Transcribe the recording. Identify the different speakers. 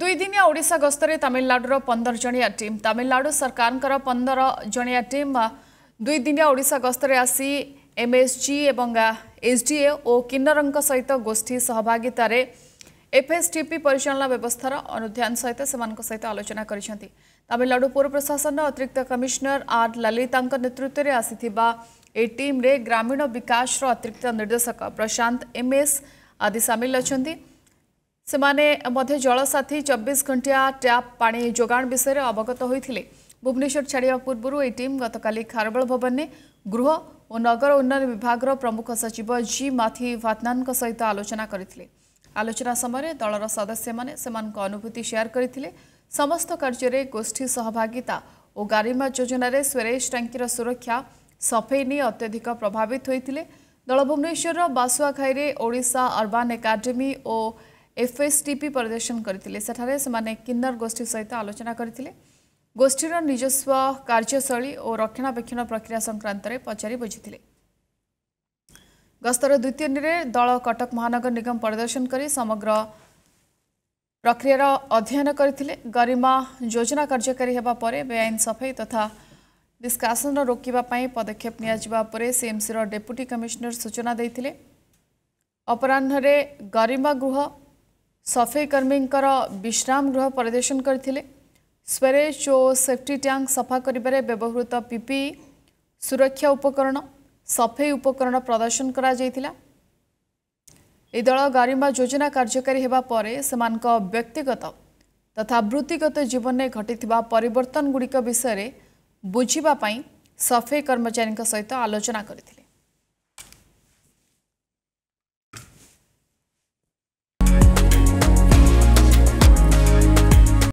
Speaker 1: दुईदिन गस्तै तामनाडुर पन्ध्र जिया टी तामनाडु सरकारको पन्ध्र जनिया दुईदिन गस्तै आसि एमएसजि एन्नर सहित गोष्ठी सहभागित एफएस टिपि परिचालना व्यवस्थ अनुध्ने सहित समाज आलोचना गरिमिलनाडु पौर प्रशासन र अतिरिक्त कमिसनर आर लालिता नतृत्वले आसिति एम्रे ग्रामीण बिकश्र अतिरिक्त निर्देशक प्रशान्त एमएस आदि सामल अहिले ସେମାନେ ମଧ୍ୟ ଜଳସାଥୀ ଚବିଶ ଘଣ୍ଟିଆ ଟ୍ୟାପ୍ ପାଣି ଯୋଗାଣ ବିଷୟରେ ଅବଗତ ହୋଇଥିଲେ ଭୁବନେଶ୍ୱର ଛାଡ଼ିବା ପୂର୍ବରୁ ଏହି ଟିମ୍ ଗତକାଲି ଖାରବେଳ ଭବନରେ ଗୃହ ଓ ନଗର ଉନ୍ନୟନ ବିଭାଗର ପ୍ରମୁଖ ସଚିବ ଜି ମାଥି ଭାତନାନଙ୍କ ସହିତ ଆଲୋଚନା କରିଥିଲେ ଆଲୋଚନା ସମୟରେ ଦଳର ସଦସ୍ୟମାନେ ସେମାନଙ୍କ ଅନୁଭୂତି ସେୟାର କରିଥିଲେ ସମସ୍ତ କାର୍ଯ୍ୟରେ ଗୋଷ୍ଠୀ ସହଭାଗିତା ଓ ଗାରିମା ଯୋଜନାରେ ସ୍ୱେରେଜ ଟାଙ୍କିର ସୁରକ୍ଷା ସଫେଇ ନେଇ ଅତ୍ୟଧିକ ପ୍ରଭାବିତ ହୋଇଥିଲେ ଦଳ ଭୁବନେଶ୍ୱରର ବାସୁଆଘାଇରେ ଓଡ଼ିଶା ଅର୍ବାନ୍ ଏକାଡେମୀ ଓ एफएसटीपी प्रदर्शन करते से किन्नर गोष्ठी सहित आलोचना करते गोष्ठीर निजस्व कार्यशैली और रक्षणाबेक्षण प्रक्रिया संक्रांत में पचारि बुझी गस्तर द्वितीय में दल कटक महानगर निगम प्रदर्शन कर समग्र प्रक्रियार अध्ययन करते गरिमा योजना कार्यकारी होगापर बेआईन सफाई तथा डिस्कसन रोकवाई पदक्षेप निएमसी डेपुटी कमिशनर सूचना देते अपराह्न गरिमा गृह ସଫେଇ କର୍ମୀଙ୍କର ବିଶ୍ରାମ ଗୃହ ପରିଦର୍ଶନ କରିଥିଲେ ସ୍ୱେରେଜ ଓ ସେଫ୍ଟି ଟ୍ୟାଙ୍କ ସଫା କରିବାରେ ବ୍ୟବହୃତ ପିପି ସୁରକ୍ଷା ଉପକରଣ ସଫେଇ ଉପକରଣ ପ୍ରଦର୍ଶନ କରାଯାଇଥିଲା ଏ ଦଳ ଗାରିମ୍ବା ଯୋଜନା କାର୍ଯ୍ୟକାରୀ ହେବା ପରେ ସେମାନଙ୍କ ବ୍ୟକ୍ତିଗତ ତଥା ବୃତ୍ତିଗତ ଜୀବନରେ ଘଟିଥିବା ପରିବର୍ତ୍ତନଗୁଡ଼ିକ ବିଷୟରେ ବୁଝିବା ପାଇଁ ସଫେଇ କର୍ମଚାରୀଙ୍କ ସହିତ ଆଲୋଚନା କରିଥିଲେ